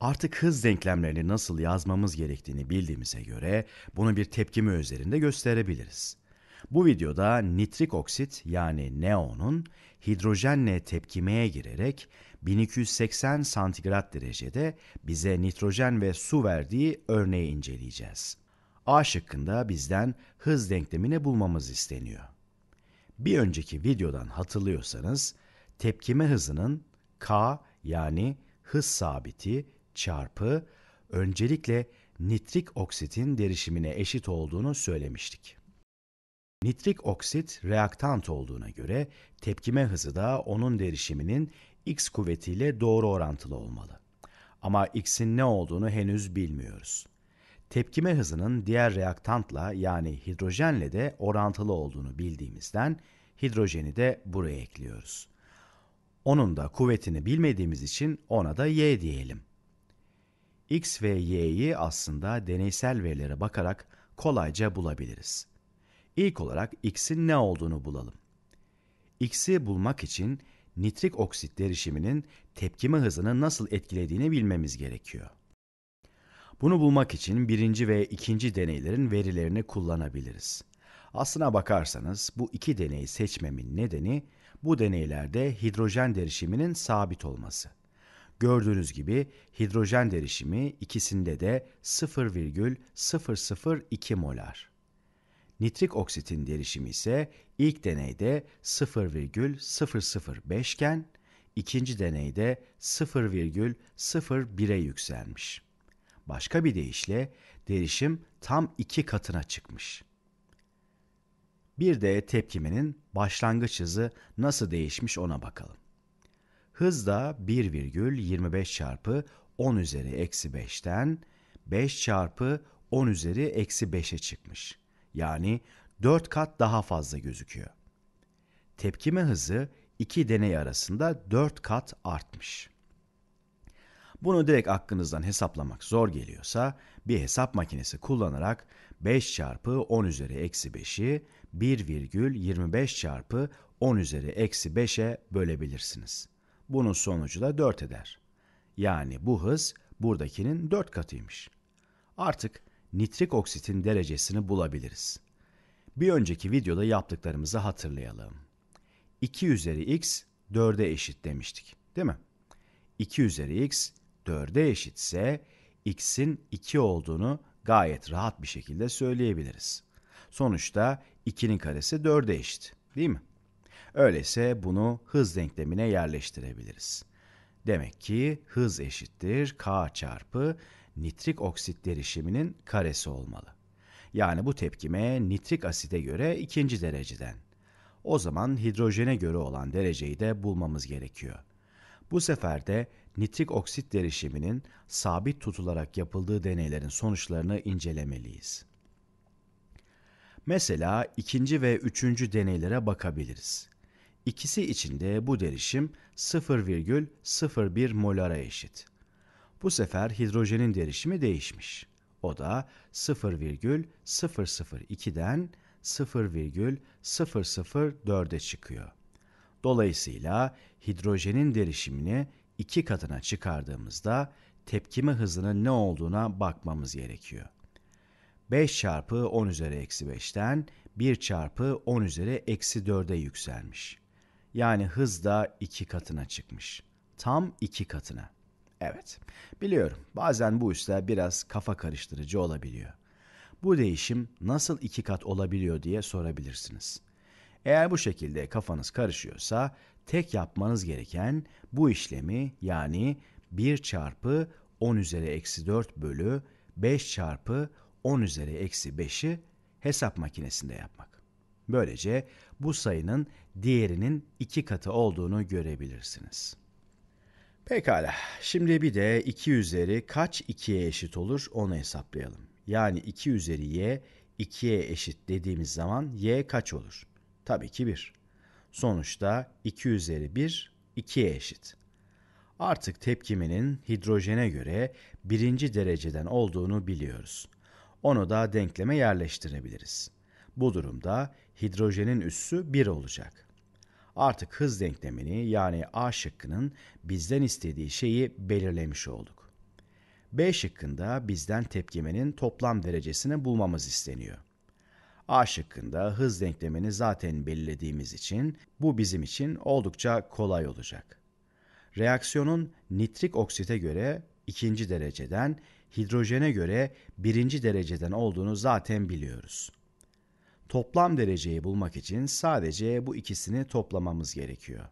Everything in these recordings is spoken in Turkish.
Artık hız denklemlerini nasıl yazmamız gerektiğini bildiğimize göre bunu bir tepkime üzerinde gösterebiliriz. Bu videoda nitrik oksit yani NeO'nun hidrojenle tepkimeye girerek 1280 santigrat derecede bize nitrojen ve su verdiği örneği inceleyeceğiz. A şıkkında bizden hız denklemini bulmamız isteniyor. Bir önceki videodan hatırlıyorsanız tepkime hızının K yani hız sabiti çarpı öncelikle nitrik oksitin derişimine eşit olduğunu söylemiştik. Nitrik oksit reaktant olduğuna göre tepkime hızı da onun derişiminin x kuvvetiyle doğru orantılı olmalı. Ama x'in ne olduğunu henüz bilmiyoruz. Tepkime hızının diğer reaktantla yani hidrojenle de orantılı olduğunu bildiğimizden hidrojeni de buraya ekliyoruz. Onun da kuvvetini bilmediğimiz için ona da y diyelim. X ve Y'yi aslında deneysel verilere bakarak kolayca bulabiliriz. İlk olarak X'in ne olduğunu bulalım. X'i bulmak için nitrik oksit derişiminin tepkime hızını nasıl etkilediğini bilmemiz gerekiyor. Bunu bulmak için birinci ve ikinci deneylerin verilerini kullanabiliriz. Aslına bakarsanız bu iki deneyi seçmemin nedeni bu deneylerde hidrojen derişiminin sabit olması. Gördüğünüz gibi hidrojen derişimi ikisinde de 0,002 molar. Nitrik oksitin derişimi ise ilk deneyde 0,005 iken ikinci deneyde 0,01'e yükselmiş. Başka bir deyişle derişim tam iki katına çıkmış. Bir de tepkimenin başlangıç hızı nasıl değişmiş ona bakalım. Hız da 1,25 çarpı 10 üzeri eksi 5'ten 5 çarpı 10 üzeri eksi 5'e çıkmış. Yani 4 kat daha fazla gözüküyor. Tepkime hızı iki deney arasında 4 kat artmış. Bunu direkt aklınızdan hesaplamak zor geliyorsa bir hesap makinesi kullanarak 5 çarpı 10 üzeri eksi 5'i 1,25 çarpı 10 üzeri eksi 5'e bölebilirsiniz. Bunun sonucu da 4 eder. Yani bu hız buradakinin 4 katıymış. Artık nitrik oksitin derecesini bulabiliriz. Bir önceki videoda yaptıklarımızı hatırlayalım. 2 üzeri x 4'e eşit demiştik değil mi? 2 üzeri x 4'e eşitse x'in 2 olduğunu gayet rahat bir şekilde söyleyebiliriz. Sonuçta 2'nin karesi 4'e eşit değil mi? Öyleyse bunu hız denklemine yerleştirebiliriz. Demek ki hız eşittir K çarpı nitrik oksit derişiminin karesi olmalı. Yani bu tepkime nitrik aside göre ikinci dereceden. O zaman hidrojene göre olan dereceyi de bulmamız gerekiyor. Bu sefer de nitrik oksit derişiminin sabit tutularak yapıldığı deneylerin sonuçlarını incelemeliyiz. Mesela ikinci ve üçüncü deneylere bakabiliriz. İkisi için de bu derişim 0,01 molara eşit. Bu sefer hidrojenin derişimi değişmiş. O da 0,002'den 0,004'e çıkıyor. Dolayısıyla hidrojenin derişimini iki katına çıkardığımızda tepkime hızının ne olduğuna bakmamız gerekiyor. 5 çarpı 10 üzeri eksi 5'ten 1 çarpı 10 üzeri eksi 4'e yükselmiş. Yani hız da iki katına çıkmış. Tam iki katına. Evet, biliyorum bazen bu işler biraz kafa karıştırıcı olabiliyor. Bu değişim nasıl iki kat olabiliyor diye sorabilirsiniz. Eğer bu şekilde kafanız karışıyorsa tek yapmanız gereken bu işlemi yani 1 çarpı 10 üzeri eksi 4 bölü 5 çarpı 10 üzeri eksi 5'i hesap makinesinde yapmak. Böylece bu sayının diğerinin iki katı olduğunu görebilirsiniz. Pekala, şimdi bir de 2 üzeri kaç 2'ye eşit olur onu hesaplayalım. Yani 2 üzeri y 2'ye eşit dediğimiz zaman y kaç olur? Tabii ki 1. Sonuçta 2 üzeri 1 2'ye eşit. Artık tepkiminin hidrojene göre birinci dereceden olduğunu biliyoruz. Onu da denkleme yerleştirebiliriz. Bu durumda hidrojenin üssü 1 olacak. Artık hız denklemini yani A şıkkının bizden istediği şeyi belirlemiş olduk. B şıkkında bizden tepkimenin toplam derecesini bulmamız isteniyor. A şıkkında hız denklemini zaten belirlediğimiz için bu bizim için oldukça kolay olacak. Reaksiyonun nitrik oksite göre ikinci dereceden, hidrojene göre birinci dereceden olduğunu zaten biliyoruz. Toplam dereceyi bulmak için sadece bu ikisini toplamamız gerekiyor.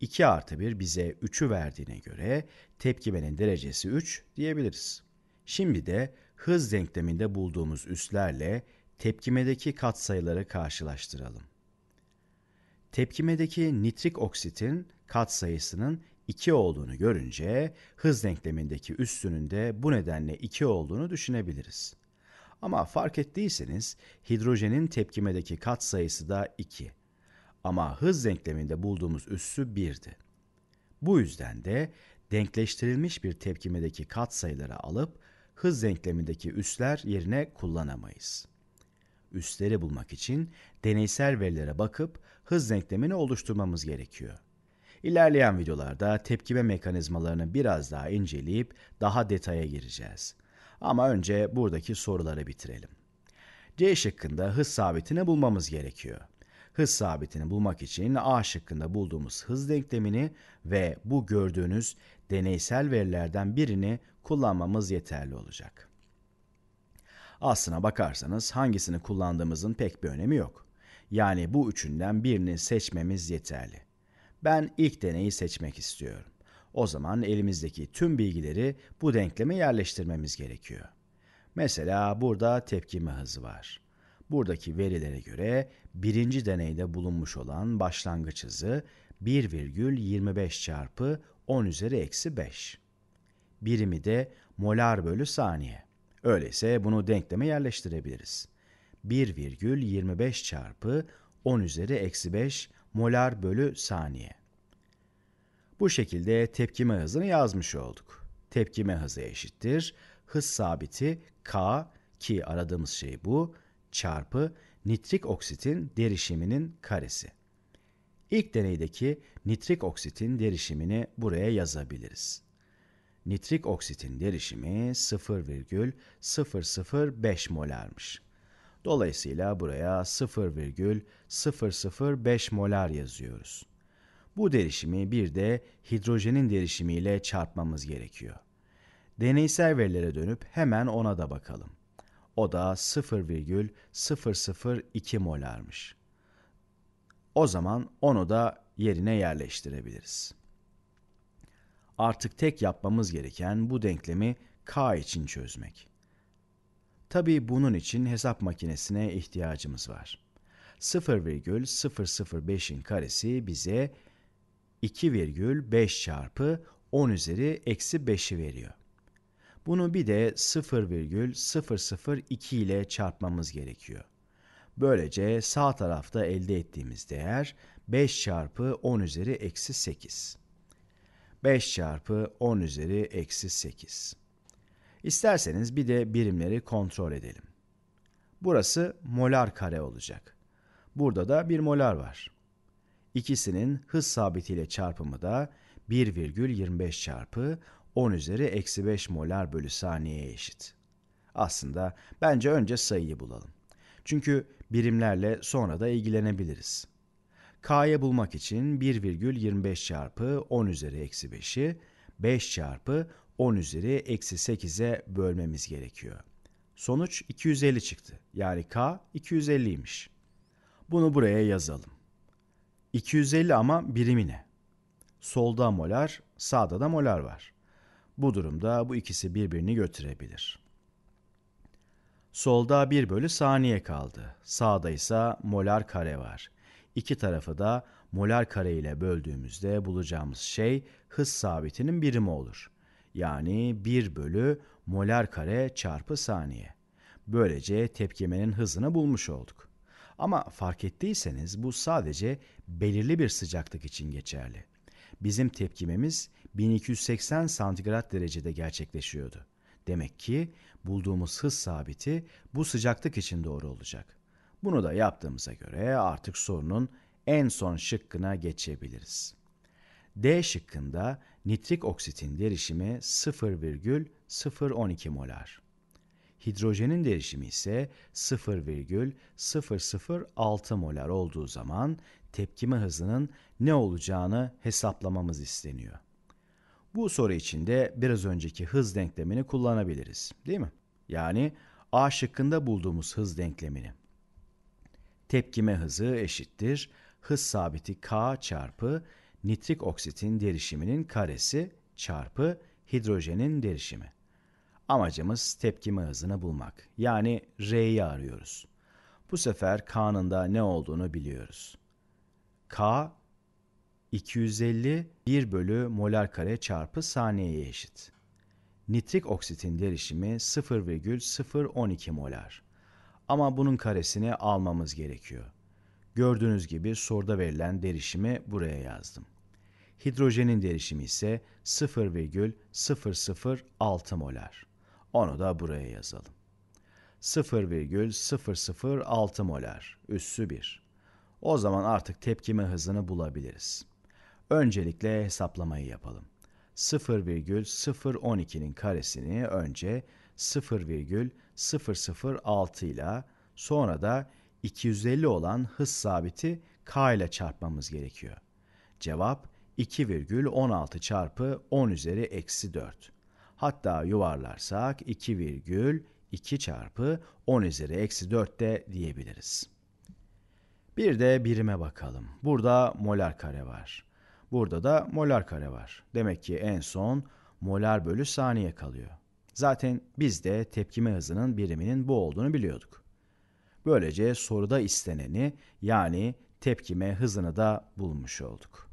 2 artı 1 bize 3'ü verdiğine göre tepkimenin derecesi 3 diyebiliriz. Şimdi de hız denkleminde bulduğumuz üslerle tepkimedeki katsayıları karşılaştıralım. Tepkimedeki nitrik oksitin katsayısının 2 olduğunu görünce hız denklemindeki üssünün de bu nedenle 2 olduğunu düşünebiliriz. Ama fark ettiyseniz hidrojenin tepkimedeki katsayısı da 2. Ama hız denkleminde bulduğumuz üssü 1'di. Bu yüzden de denkleştirilmiş bir tepkimedeki katsayıları alıp hız denklemindeki üsler yerine kullanamayız. Üsleri bulmak için deneysel verilere bakıp hız denklemini oluşturmamız gerekiyor. İlerleyen videolarda tepkime mekanizmalarını biraz daha inceleyip daha detaya gireceğiz. Ama önce buradaki soruları bitirelim. C şıkkında hız sabitini bulmamız gerekiyor. Hız sabitini bulmak için A şıkkında bulduğumuz hız denklemini ve bu gördüğünüz deneysel verilerden birini kullanmamız yeterli olacak. Aslına bakarsanız hangisini kullandığımızın pek bir önemi yok. Yani bu üçünden birini seçmemiz yeterli. Ben ilk deneyi seçmek istiyorum. O zaman elimizdeki tüm bilgileri bu denkleme yerleştirmemiz gerekiyor. Mesela burada tepkime hızı var. Buradaki verilere göre birinci deneyde bulunmuş olan başlangıç hızı 1,25 çarpı 10 üzeri eksi 5. Birimi de molar bölü saniye. Öyleyse bunu denkleme yerleştirebiliriz. 1,25 çarpı 10 üzeri eksi 5 molar bölü saniye. Bu şekilde tepkime hızını yazmış olduk. Tepkime hızı eşittir. Hız sabiti K ki aradığımız şey bu çarpı nitrik oksitin derişiminin karesi. İlk deneydeki nitrik oksitin derişimini buraya yazabiliriz. Nitrik oksitin derişimi 0,005 molarmış. Dolayısıyla buraya 0,005 molar yazıyoruz. Bu derişimi bir de hidrojenin derişimiyle çarpmamız gerekiyor. Deneysel verilere dönüp hemen ona da bakalım. O da 0,002 molarmış. O zaman onu da yerine yerleştirebiliriz. Artık tek yapmamız gereken bu denklemi K için çözmek. Tabii bunun için hesap makinesine ihtiyacımız var. 0,005'in karesi bize 2,5 çarpı 10 üzeri eksi 5'i veriyor. Bunu bir de 0,002 ile çarpmamız gerekiyor. Böylece sağ tarafta elde ettiğimiz değer 5 çarpı 10 üzeri eksi 8. 5 çarpı 10 üzeri eksi 8. İsterseniz bir de birimleri kontrol edelim. Burası molar kare olacak. Burada da bir molar var. İkisinin hız sabitiyle çarpımı da 1,25 çarpı 10 üzeri eksi 5 molar bölü saniyeye eşit. Aslında bence önce sayıyı bulalım. Çünkü birimlerle sonra da ilgilenebiliriz. K'ya bulmak için 1,25 çarpı 10 üzeri eksi 5'i 5 çarpı 10 üzeri eksi 8'e bölmemiz gerekiyor. Sonuç 250 çıktı. Yani K 250'ymiş. Bunu buraya yazalım. 250 ama birimi ne? Solda molar, sağda da molar var. Bu durumda bu ikisi birbirini götürebilir. Solda 1 bölü saniye kaldı. Sağda ise molar kare var. İki tarafı da molar kare ile böldüğümüzde bulacağımız şey hız sabitinin birimi olur. Yani 1 bölü molar kare çarpı saniye. Böylece tepkimenin hızını bulmuş olduk. Ama fark ettiyseniz bu sadece belirli bir sıcaklık için geçerli. Bizim tepkimemiz 1280 santigrat derecede gerçekleşiyordu. Demek ki bulduğumuz hız sabiti bu sıcaklık için doğru olacak. Bunu da yaptığımıza göre artık sorunun en son şıkkına geçebiliriz. D şıkkında nitrik oksitin derişimi 0,012 molar. Hidrojenin derişimi ise 0,006 molar olduğu zaman tepkime hızının ne olacağını hesaplamamız isteniyor. Bu soru için de biraz önceki hız denklemini kullanabiliriz, değil mi? Yani A şıkkında bulduğumuz hız denklemini. Tepkime hızı eşittir hız sabiti K çarpı nitrik oksitin derişiminin karesi çarpı hidrojenin derişimi. Amacımız tepkime hızını bulmak. Yani R'yi arıyoruz. Bu sefer K'nın da ne olduğunu biliyoruz. K 250 1 bölü molar kare çarpı saniyeye eşit. Nitrik oksitin derişimi 0,012 molar. Ama bunun karesini almamız gerekiyor. Gördüğünüz gibi soruda verilen derişimi buraya yazdım. Hidrojenin derişimi ise 0,006 molar. Onu da buraya yazalım. 0,006 molar üssü 1. O zaman artık tepkime hızını bulabiliriz. Öncelikle hesaplamayı yapalım. 0,012'nin karesini önce 0,006 ile sonra da 250 olan hız sabiti k ile çarpmamız gerekiyor. Cevap 2,16 çarpı 10 üzeri eksi 4. Hatta yuvarlarsak 2,2 çarpı 10 üzeri eksi 4 de diyebiliriz. Bir de birime bakalım. Burada molar kare var. Burada da molar kare var. Demek ki en son molar bölü saniye kalıyor. Zaten biz de tepkime hızının biriminin bu olduğunu biliyorduk. Böylece soruda isteneni yani tepkime hızını da bulmuş olduk.